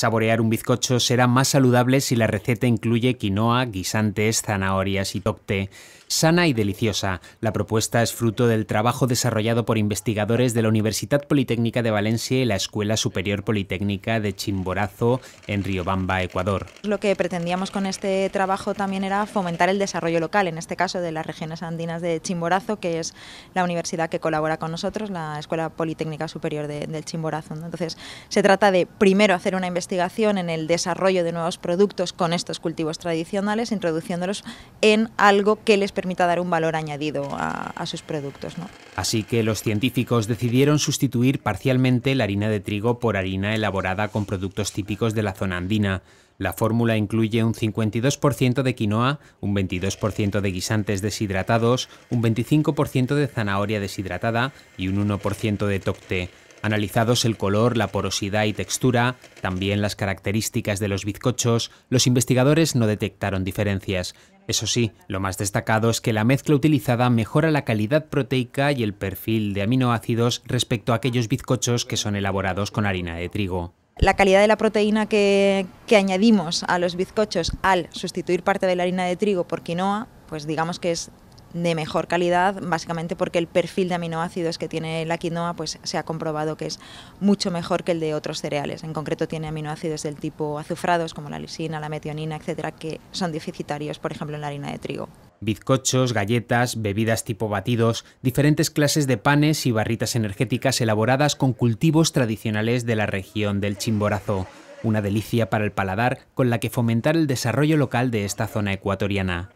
Saborear un bizcocho será más saludable si la receta incluye quinoa, guisantes, zanahorias y tocte. Sana y deliciosa, la propuesta es fruto del trabajo desarrollado por investigadores de la Universidad Politécnica de Valencia y la Escuela Superior Politécnica de Chimborazo en Riobamba, Ecuador. Lo que pretendíamos con este trabajo también era fomentar el desarrollo local, en este caso de las regiones andinas de Chimborazo, que es la universidad que colabora con nosotros, la Escuela Politécnica Superior de, del Chimborazo. Entonces, se trata de primero hacer una investigación investigación en el desarrollo de nuevos productos con estos cultivos tradicionales, introduciéndolos en algo que les permita dar un valor añadido a, sus productos. Así que los científicos decidieron sustituir parcialmente la harina de trigo por harina elaborada con productos típicos de la zona andina. La fórmula incluye un 52% de quinoa, un 22% de guisantes deshidratados, un 25% de zanahoria deshidratada y un 1% de tocte. Analizados el color, la porosidad y textura, también las características de los bizcochos, los investigadores no detectaron diferencias. Eso sí, lo más destacado es que la mezcla utilizada mejora la calidad proteica y el perfil de aminoácidos respecto a aquellos bizcochos que son elaborados con harina de trigo la calidad de la proteína que, añadimos a los bizcochos al sustituir parte de la harina de trigo por quinoa, pues digamos que es de mejor calidad, básicamente porque el perfil de aminoácidos que tiene la quinoa pues se ha comprobado que es mucho mejor que el de otros cereales. En concreto tiene aminoácidos del tipo azufrados como la lisina, la metionina, etcétera, que son deficitarios, por ejemplo, en la harina de trigo. Bizcochos, galletas, bebidas tipo batidos, diferentes clases de panes y barritas energéticas elaboradas con cultivos tradicionales de la región del Chimborazo. Una delicia para el paladar con la que fomentar el desarrollo local de esta zona ecuatoriana.